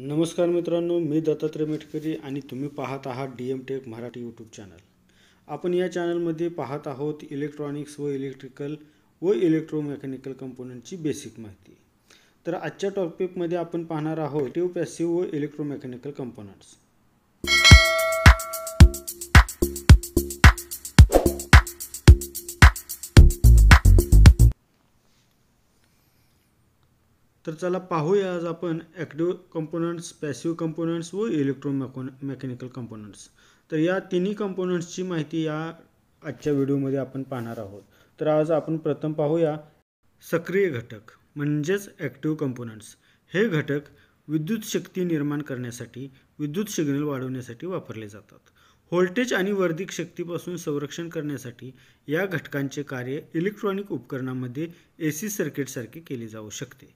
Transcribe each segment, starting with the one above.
नमस्कार मित्रांनो मी दत्तात्रय मेटकरी आणि तुम्ही पाहत आहात D M tech Marathi YouTube channel आपण या चॅनलमध्ये पाहत आहोत इलेक्ट्रॉनिक्स व इलेक्ट्रिकल व इलेक्ट्रोमेकॅनिकल कंपोनंटची बेसिक माहिती तर आजच्या टॉपिकमध्ये आपण पाहणार आहोत टिव्ह पॅसिव्ह व इलेक्ट्रोमेकॅनिकल कंपोनंट्स तर चला पाहूया आज आपण ॲक्टिव्ह कंपोनंट्स पॅसिव्ह कंपोनंट्स व इलेक्ट्रो मेकॅनिकल कंपोनंट्स तर या तिन्ही कंपोनंट्सची माहिती या आजच्या व्हिडिओमध्ये आपण पाहणार आहोत तर आज आपण प्रथम पाहूया सक्रिय घटक म्हणजेच ॲक्टिव्ह कंपोनंट्स हे घटक विद्युत शक्ती निर्माण करण्यासाठी विद्युत सिग्नल वाढवण्यासाठी वापरले जातात व्होल्टेज आणि वर्धिक शक्तीपासून संरक्षण करण्यासाठी या घटकांचे कार्य इलेक्ट्रॉनिक उपकरणामध्ये ए सी सर्किटसारखे केले जाऊ शकते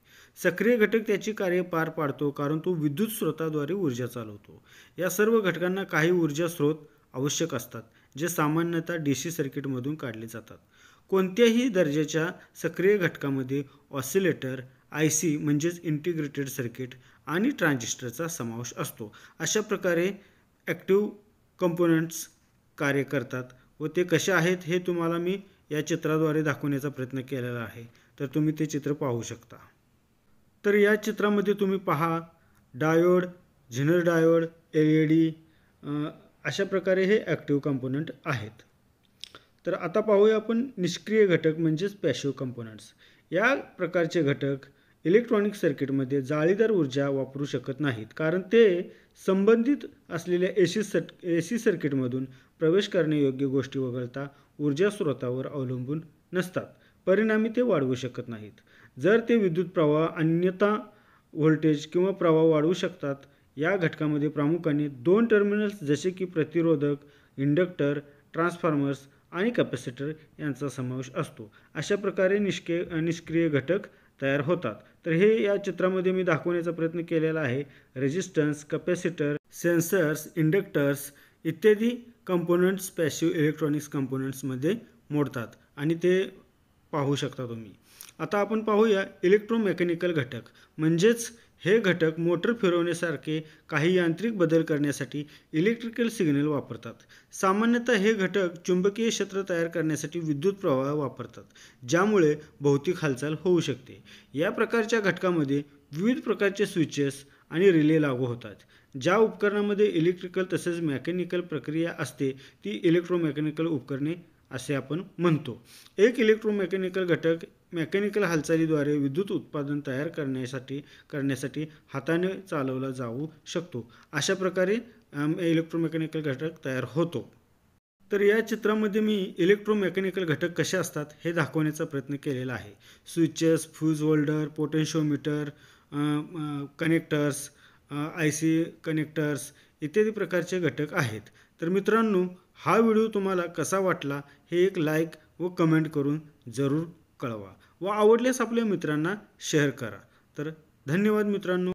सक्रिय घटक त्याची कार्य पार पाडतो कारण तो विद्युत स्रोताद्वारे ऊर्जा चालवतो या सर्व घटकांना काही ऊर्जा स्रोत आवश्यक असतात जे सामान्यतः डी सी सर्किटमधून काढले जातात कोणत्याही दर्जाच्या सक्रिय घटकामध्ये ऑसिलेटर आय सी म्हणजेच इंटिग्रेटेड सर्किट आणि ट्रान्झिस्टरचा समावेश असतो अशा प्रकारे ॲक्टिव्ह कंपोनंट्स कार्य करतात व ते कसे आहेत हे तुम्हाला मी या चित्राद्वारे दाखवण्याचा प्रयत्न केलेला आहे तर तुम्ही ते चित्र पाहू शकता तर या चित्रामध्ये तुम्ही पहा diode zener diode L E D अशा प्रकारे हे ॲक्टिव कंपोनंट आहेत तर आता पाहूया आपण निष्क्रिय घटक म्हणजेच पॅशिव कंपोनंट्स या प्रकारचे घटक इलेक्ट्रॉनिक सर्किटमध्ये जाळीदार ऊर्जा वापरू शकत नाहीत कारण ते संबंधित असलेल्या ए सी सट ए सी सर्किटमधून प्रवेश करण्यायोग्य गोष्टी वगळता ऊर्जा स्रोतावर अवलंबून नसतात परिणामी ते वाढवू शकत नाहीत जर ते विद्युत प्रवाह अन्यथा व्होल्टेज किंवा प्रवाह वाढवू शकतात या घटकामध्ये प्रामुख्याने दोन टर्मिनल्स जसे की प्रतिरोधक इंडक्टर ट्रान्सफॉर्मर्स आणि कॅपॅसिटर यांचा समावेश असतो अशा प्रकारे निष्के निष्क्रिय घटक तयार होतात तर हे या चित्रामध्ये मी दाखवण्याचा प्रयत्न केलेला आहे रेजिस्टन्स कपॅसिटर सेन्सर्स इंडक्टर्स इत्यादी कंपोनंट्स पॅशिव इलेक्ट्रॉनिक्स कंपोनंट्समध्ये मोडतात आणि ते पाहू शकता तुम्ही आता आपण पाहूया इलेक्ट्रोमेकॅनिकल घटक म्हणजेच हे घटक मोटर फिरवण्यासारखे काही यांत्रिक बदल करण्यासाठी इलेक्ट्रिकल सिग्नल वापरतात सामान्यतः हे घटक चुंबकीय क्षेत्र तयार करण्यासाठी विद्युत प्रवाह वापरतात ज्यामुळे भौतिक हालचाल होऊ शकते या प्रकारच्या घटकामध्ये विविध प्रकारचे स्विचेस आणि रिले लागू होतात ज्या उपकरणामध्ये इलेक्ट्रिकल तसेच मेकॅनिकल प्रक्रिया असते ती इलेक्ट्रोमेकॅनिकल उपकरणे असे आपण म्हणतो एक इलेक्ट्रोमेकॅनिकल घटक मेकॅनिकल हालचालीद्वारे विद्युत उत्पादन तयार करण्यासाठी करण्यासाठी हाताने चालवला जाऊ शकतो अशा प्रकारे इलेक्ट्रोमेकॅनिकल घटक तयार होतो तर या चित्रामध्ये मी इलेक्ट्रोमेकॅनिकल घटक कसे असतात हे दाखवण्याचा प्रयत्न केलेला आहे switches fuse holder potentiometer connectors I C connectors इत्यादी प्रकारचे घटक आहेत तर मित्रांनो हा व्हिडिओ तुम्हाला कसा वाटला हे एक लाईक व कमेंट करून जरूर कळवा व आवडल्यास आपल्या मित्रांना शेअर करा तर धन्यवाद मित्रांनो